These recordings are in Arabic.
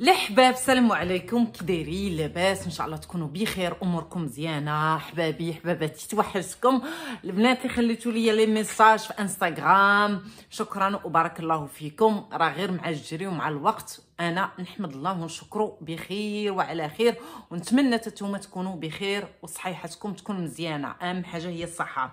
الحباب سلام عليكم كديري لاباس ان شاء الله تكونوا بخير اموركم مزيانه حبابي حباباتي توحشكم البنات اللي خليتوا لي لي ميساج في انستغرام شكرا وبارك الله فيكم راه غير مع الجري ومع الوقت انا نحمد الله ونشكره بخير وعلى خير ونتمنى تتوما تكونوا بخير وصحيحتكم تكون مزيانه اهم حاجه هي الصحه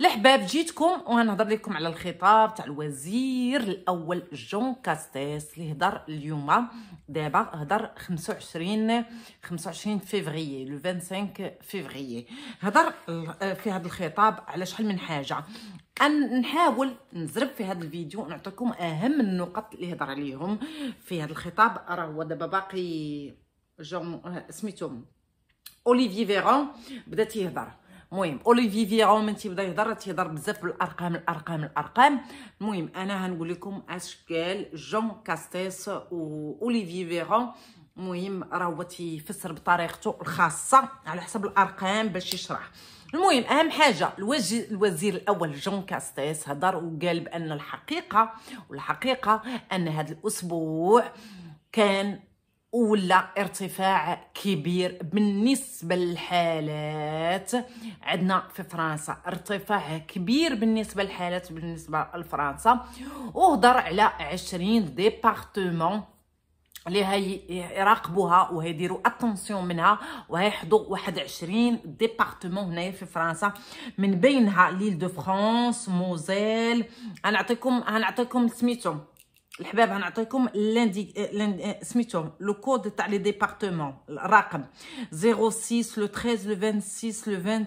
الاحباب جيتكم وغنهضر لكم على الخطاب تاع الوزير الاول جون كاستيس اللي هضر اليوم دابا هضر 25 25 فيفري لو 25 فيفري هضر في هذا الخطاب على شحال من حاجه نحاول نزرب في هذا الفيديو نعطيكم اهم النقط اللي هضر عليهم في هذا الخطاب راه هو دابا باقي جون سميتهم اوليفي فيرون بدا تيهضر المهم اوليفي فيرون من تيبدا يهضر تيهضر بزاف بالارقام الارقام الارقام المهم انا هنقول لكم اشكال جون كاستيس واوليفي فيرون المهم راه هو تيفسر بطريقته الخاصه على حسب الارقام باش يشرح المهم اهم حاجه الوزير, الوزير الاول جون كاستيس هضر وقال بان الحقيقه والحقيقه ان هذا الاسبوع كان ولا ارتفاع كبير بالنسبة للحالات عندنا في فرنسا ارتفاع كبير بالنسبة للحالات بالنسبة لفرنسا وهضر على عشرين ديبارتمون اللي هي يراقبوها وهيديروا اتونسيون منها وهيحضوا 21 ديبارتمون هنايا في فرنسا من بينها ليل دو فرانس موزيل هنعطيكم هنعطيكم سميتو الحباب هنعطيكم لاندي سميتو لو كود تاع لي ديبارتمون الرقم 06 لو 13 لو 26 لو 20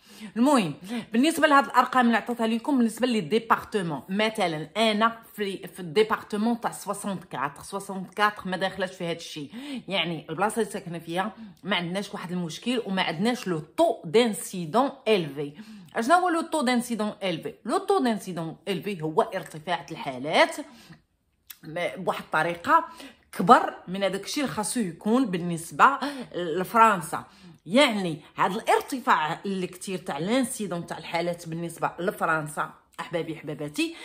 المهم بالنسبه لهاد الارقام اللي عطيتها لكم بالنسبه ديبارتمون مثلا انا في في الديبارتمون تاع 64 64 ما داخلاش في هذا الشيء يعني البلاصه اللي ساكنه فيها ما عندناش واحد المشكل وما عندناش لو طو دانسيدون الفي اشنو هو لو طو دانسيدون الفي لو طو دانسيدون الفي هو ارتفاع الحالات بواحد الطريقه كبر من هذاك الشيء اللي خاصو يكون بالنسبه لفرنسا يعني هذا الارتفاع اللي كثير تاع الانسيدون تاع الحالات بالنسبه لفرنسا احبابي حباباتي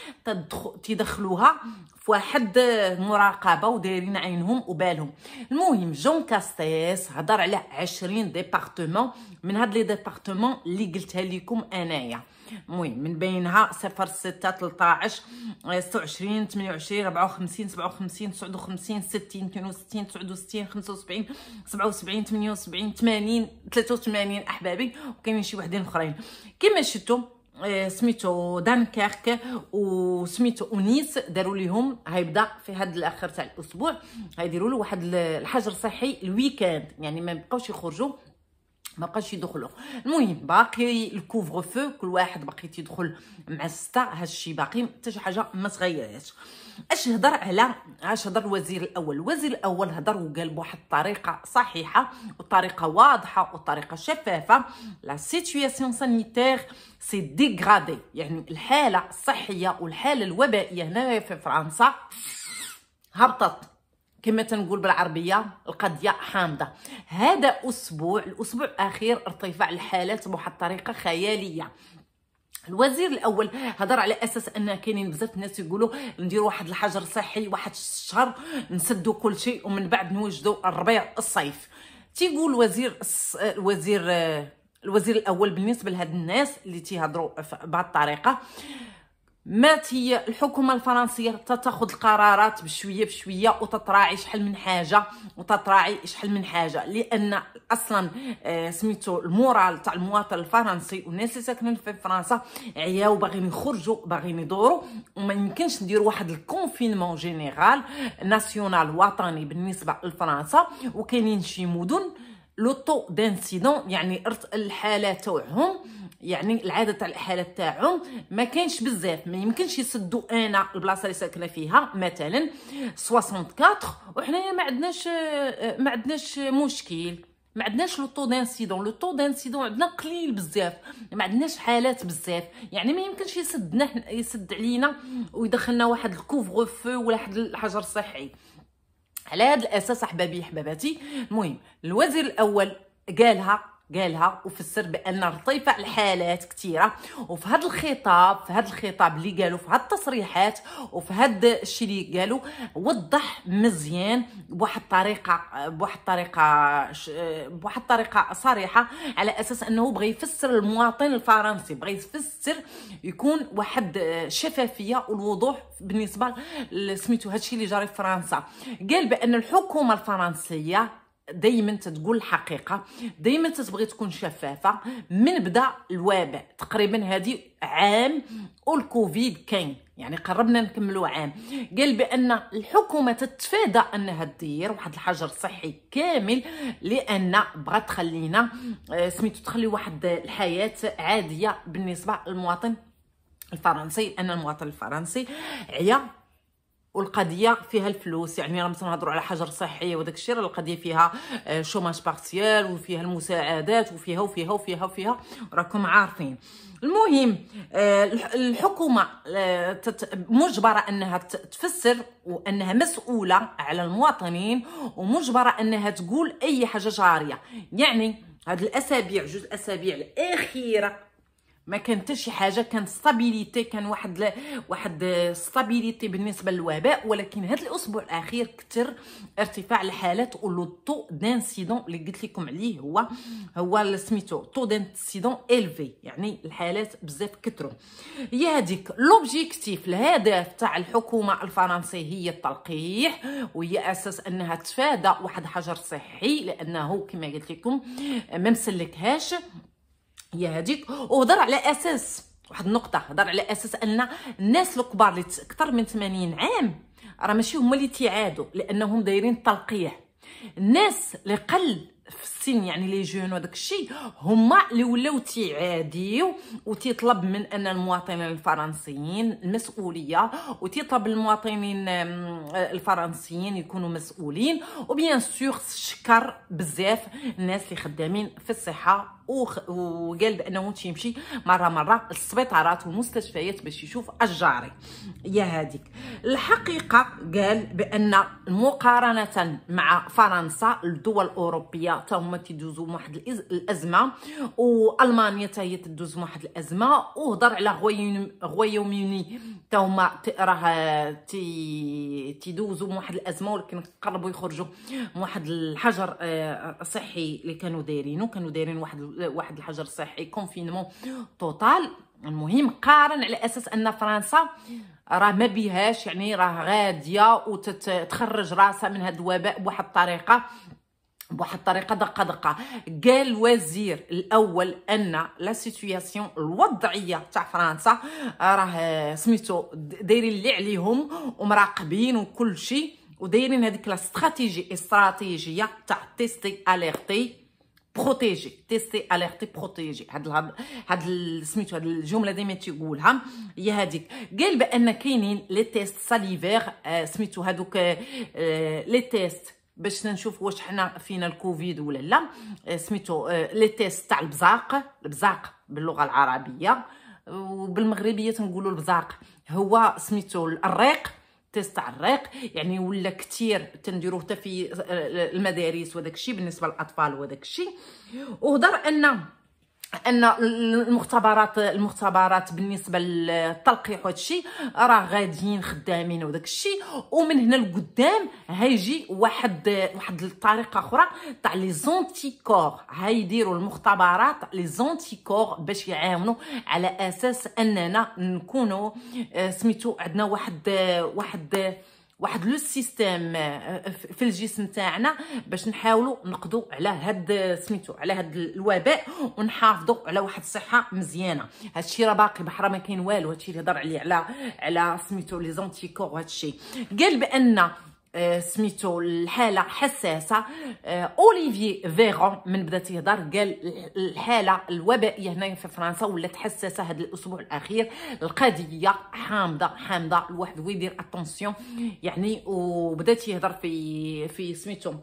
تدخلوها في واحد مراقبه ودايرين عينهم وبالهم المهم جون كاستيس هضر على 20 ديبارتمون من هاد لي ديبارتمون اللي قلتها لكم انايا مهم من بينها صفر ستة تلطاعش آه، ستة وعشرين تمنية وعشرين ربعة وخمسين سبعة وخمسين تسعود وخمسين ستين تنين وستين تسعود وستين خمسة وسبعين سبعة وسبعين تمنية وسبعين ثمانين ثلاثة وثمانين أحبابي وكاينين شي وحدين أخرين كيما شفتم آه، سميتو دانكيرك وسميتو اونيس دارو ليهم هيبدا في هاد الاخر تاع الاسبوع غيديروا واحد الحجر صحي الويكاند يعني ما يبقاوش يخرجوا ما بقاش يدخلوا المهم باقي الكوفر فو كل واحد باقي تيدخل مع الستة هادشي باقي حتى شي حاجه ما تغيرات اش هضر على اش هضر الوزير الاول الوزير الاول هضر وقال بواحد الطريقه صحيحه وطريقه واضحه وطريقه شفافه لا سيتوياسيون سانيتير سي ديغرادي يعني الحاله الصحيه والحاله الوبائيه هنا في فرنسا هبطت كما تنقول بالعربيه القضيه حامضه هذا اسبوع الاسبوع الاخير ارتفاع الحالات بواحد الطريقه خياليه الوزير الاول هضر على اساس ان كاينين بزاف الناس يقولوا ندير واحد الحجر صحي واحد الشهر نسدوا كل شيء ومن بعد نوجدوا الربيع الصيف تيقول الوزير الوزير الوزير الاول بالنسبه لهاد الناس اللي تيهضروا بهاد الطريقه مات هي الحكومه الفرنسيه تتاخذ القرارات بشويه بشويه وتتراعي شحال من حاجه وتتراعي شحال من حاجه لان اصلا آه، سميتو المورال تاع المواطن الفرنسي والناس اللي ساكنين في فرنسا عياو باغيين يخرجوا باغيين يدوروا وما يمكنش ندير واحد الكونفينمون جينيرال ناسيونال وطني بالنسبه لفرنسا وكاينين شي مدن لو طو دانسيدون يعني الحاله تاعهم يعني العدد تاع الحالات تاعهم ما كانش بزاف ما يمكنش يسدوا انا البلاصه اللي ساكنه فيها مثلا 64 وحنايا ما عندناش آه، ما عندناش مشكل ما عندناش لو طو دانسيدون لو طو دانسيدون عندنا قليل بزاف ما عندناش حالات بزاف يعني ما يمكنش يسدنا يسد علينا ويدخلنا واحد الكوفغ فو ولا واحد الحجر صحي على هذا الاساس احبابي حباباتي المهم الوزير الاول قالها قالها وفسر بان رطيفه الحالات كثيره وفي هذا الخطاب في هذا الخطاب اللي قالوا في هذه التصريحات وفي هذا الشيء اللي قالوا وضح مزيان بواحد الطريقه بواحد الطريقه بواحد الطريقه صريحه على اساس انه بغى يفسر المواطن الفرنسي بغى يفسر يكون واحد الشفافيه والوضوح بالنسبه هذا الشيء اللي جاري في فرنسا قال بان الحكومه الفرنسيه دائما تتقول الحقيقه دائما تتبغي تكون شفافه من بدا الوباء تقريبا هذه عام والكوفيد كاين يعني قربنا نكملوا عام قال بان الحكومه تتفادى انها تدير واحد الحجر صحي كامل لان بغات تخلينا آه، سميتو تخلي واحد الحياه عاديه بالنسبه للمواطن الفرنسي انا المواطن الفرنسي عيا والقضيه فيها الفلوس يعني راه نهضروا على حجر صحي وداك الشيء راه القضيه فيها آه، شوماج بارسيال وفيها المساعدات وفيها وفيها وفيها وفيها راكم عارفين المهم آه، الحكومه آه، مجبره انها تفسر وانها مسؤوله على المواطنين ومجبره انها تقول اي حاجه جاريه يعني هاد الاسابيع جوج اسابيع الاخيره ما حتى شي حاجه كان ستابيليتي كان واحد ل... واحد ستابيليتي بالنسبه للوباء ولكن هذا الاسبوع الاخير كثر ارتفاع الحالات ولو طو دانسيدون اللي قلت لكم عليه هو هو سميتو طو دانسيدون الفي يعني الحالات بزاف كثروا هي هذيك لوبجيكتيف الهدف تاع الحكومه الفرنسيه هي التلقيح وهي اساس انها تفادى واحد حجر صحي لانه كما قلت لكم ما مسلكهاش هي هذيك وهضر على اساس واحد النقطه هضر على اساس ان الناس الكبار اللي اكثر من 80 عام راه ماشي هما اللي تيعادوا لانهم دايرين تلقيح الناس اللي قل في السن يعني لي جون وداك الشيء هما اللي ولاو تيعاديو وتيطلب من ان المواطنين الفرنسيين المسؤوليه وتيطلب المواطنين آه، الفرنسيين يكونوا مسؤولين وبيان سور شكر بزاف الناس اللي خدامين في الصحه وقال بانه تيمشي مره مره للسبيطارات والمستشفيات باش يشوف الجاري يا هذيك الحقيقه قال بان مقارنه مع فرنسا الدول الاوروبيه حتى هما تيدوزوا من واحد الازمه والمانيا حتى هي تدوز من واحد الازمه وهضر على غويوميني حتى هما راه تيدوزوا من واحد الازمه ولكن قربوا يخرجوا من واحد الحجر صحي اللي كانوا دايرينه كانوا دايرين واحد واحد الحجر صحي كونفينمون طوطال المهم قارن على اساس ان فرنسا راه ما بيهاش يعني راه غاديه وتخرج راسها من هذا الوباء بواحد الطريقه بواحد الطريقه دقه دقه قال الوزير الاول ان لا سيتوياسيون الوضعيه تاع فرنسا راه سميتو دايرين اللي عليهم ومراقبين وكل شيء ودايرين هذيك لا استراتيجي استراتيجيه تاع تيستي اليرتي بروتيجي تيستي اليرتي بروتيجي هاد الهض... هاد سميتو هاد الجمله ديما تيقولها هي هذيك قال بان كاينين لي تيست ساليفير سميتو هادوك لي آه، تيست باش نشوف واش حنا فينا الكوفيد ولا لا آه، سميتو آه، لي تيست تاع البزاق البزاق باللغه العربيه وبالمغربيه تنقولوا البزاق هو سميتو الريق تيست تاع الريق يعني ولا كثير تنديروه حتى في آه، المدارس وداك الشيء بالنسبه للاطفال وداك الشيء وهضر ان ان المختبرات المختبرات بالنسبه للتلقيح وهذا الشيء راه غاديين خدامين وداك الشيء ومن هنا لقدام هيجي واحد واحد الطريقه اخرى تاع لي زونتي كور هيديروا المختبرات لي زونتي كور باش يعاونوا على اساس اننا نكونوا آه، سميتو عندنا واحد واحد واحد لو سيستيم آه، آه، في الجسم تاعنا باش نحاولوا نقضوا على هاد سميتو على هاد الوباء ونحافظوا على واحد الصحه مزيانه هادشي راه باقي بحر ما كاين والو هادشي اللي هضر عليه على على سميتو لي زونتيكور وهادشي قال بان آه، سميتو الحاله حساسه آه، اوليفي فيغون من بدا تيهضر قال الحاله الوبائيه هنا في فرنسا ولات حساسه هذا الاسبوع الاخير القضيه حامضه حامضه الواحد ويدير اتونسيون يعني وبدا تيهضر في في سميتو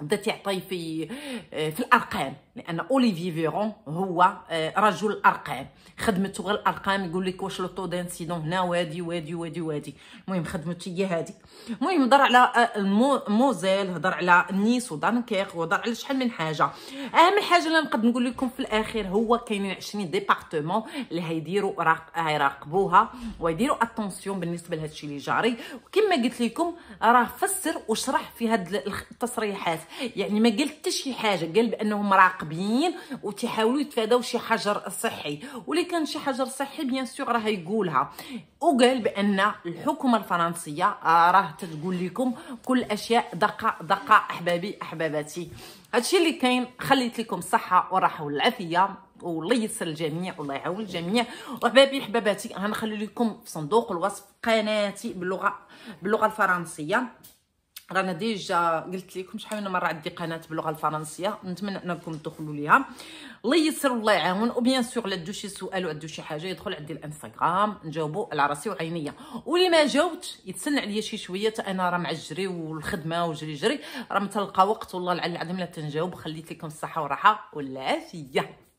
بدا تيعطي في آه، في الارقام لان اوليفي فيرون هو آه، رجل ارقام خدمته غير الارقام يقول لك واش لو طو دانسيدون هنا وادي وادي وادي وادي المهم خدمته هي هذه المهم هضر على آه، الموزيل هضر على نيس ودانكيغ وهضر على شحال من حاجه اهم حاجه اللي نقد نقول لكم في الاخير هو كاينين 20 ديبارتمون اللي هيديروا يراقبوها ويديروا اتونسيون بالنسبه لهذا الشيء اللي جاري وكما قلت لكم راه فسر وشرح في هاد التصريحات يعني ما قال حتى شي حاجه قال بانهم مراقب مراقبين وتحاولوا يتفاداو شي حجر صحي واللي كان شي حجر صحي بيان سور راه يقولها وقال بان الحكومه الفرنسيه آه، راه تقول لكم كل الاشياء دقه دقه احبابي احباباتي هادشي اللي كاين خليت لكم الصحه والراحه والعافيه والله يسر الجميع والله يعاون الجميع وحبابي حباباتي غنخلي لكم في صندوق الوصف قناتي باللغه باللغه الفرنسيه رانا ديجا قلت لكم شحال من مره عندي قناه باللغه الفرنسيه نتمنى انكم تدخلوا ليها الله يسر والله يعاون وبيان سور لا شي سؤال وعندو شي حاجه يدخل عندي الانستغرام نجاوبو على راسي وعينيا واللي ما جاوبت يتسنى عليا شي شويه انا راه مع الجري والخدمه وجري جري راه متلقى وقت والله العلي العظيم لا تنجاوب خليت لكم الصحه والراحه والعافيه